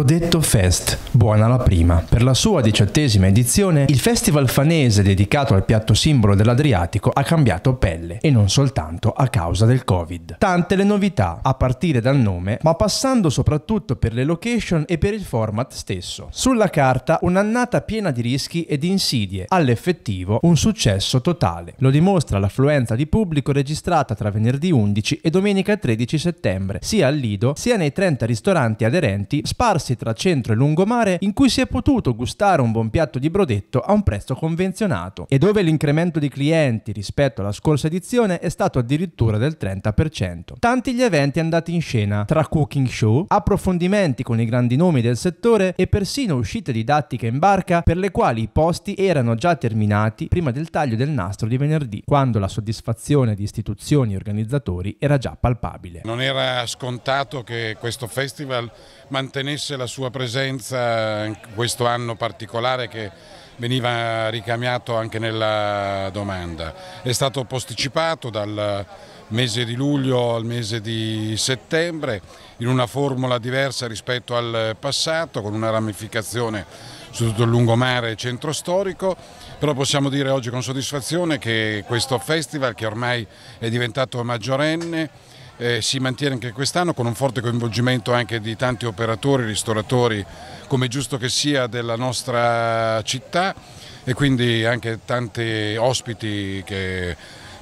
Rodetto Fest, buona la prima. Per la sua diciottesima edizione, il festival fanese dedicato al piatto simbolo dell'Adriatico ha cambiato pelle, e non soltanto a causa del Covid. Tante le novità, a partire dal nome, ma passando soprattutto per le location e per il format stesso. Sulla carta un'annata piena di rischi e di insidie, all'effettivo un successo totale. Lo dimostra l'affluenza di pubblico registrata tra venerdì 11 e domenica 13 settembre, sia al Lido sia nei 30 ristoranti aderenti sparsi spostarsi tra centro e lungomare in cui si è potuto gustare un buon piatto di brodetto a un prezzo convenzionato e dove l'incremento di clienti rispetto alla scorsa edizione è stato addirittura del 30%. Tanti gli eventi andati in scena, tra cooking show, approfondimenti con i grandi nomi del settore e persino uscite didattiche in barca per le quali i posti erano già terminati prima del taglio del nastro di venerdì, quando la soddisfazione di istituzioni e organizzatori era già palpabile. Non era scontato che questo festival mantenesse forse la sua presenza in questo anno particolare che veniva ricamiato anche nella domanda. È stato posticipato dal mese di luglio al mese di settembre in una formula diversa rispetto al passato con una ramificazione su tutto il lungomare e centro storico, però possiamo dire oggi con soddisfazione che questo festival che ormai è diventato maggiorenne eh, si mantiene anche quest'anno con un forte coinvolgimento anche di tanti operatori, ristoratori, come giusto che sia della nostra città e quindi anche tanti ospiti che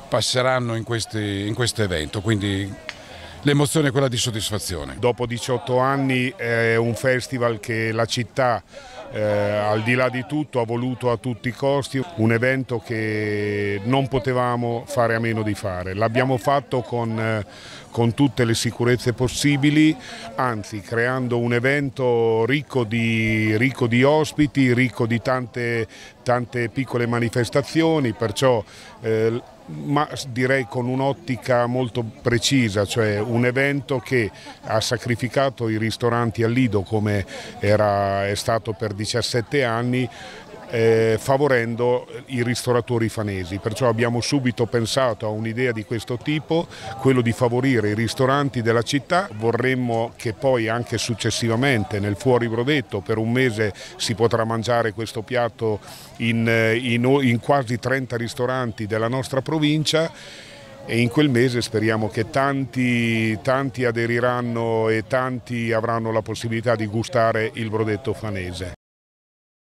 passeranno in, questi, in questo evento. Quindi l'emozione è quella di soddisfazione. Dopo 18 anni è un festival che la città eh, al di là di tutto ha voluto a tutti i costi un evento che non potevamo fare a meno di fare. L'abbiamo fatto con, eh, con tutte le sicurezze possibili, anzi creando un evento ricco di, ricco di ospiti, ricco di tante, tante piccole manifestazioni, perciò eh, ma direi con un'ottica molto precisa, cioè un evento che ha sacrificato i ristoranti al Lido come era, è stato per 17 anni eh, favorendo i ristoratori fanesi, perciò abbiamo subito pensato a un'idea di questo tipo, quello di favorire i ristoranti della città, vorremmo che poi anche successivamente nel fuori brodetto per un mese si potrà mangiare questo piatto in, eh, in, in quasi 30 ristoranti della nostra provincia e in quel mese speriamo che tanti, tanti aderiranno e tanti avranno la possibilità di gustare il brodetto fanese.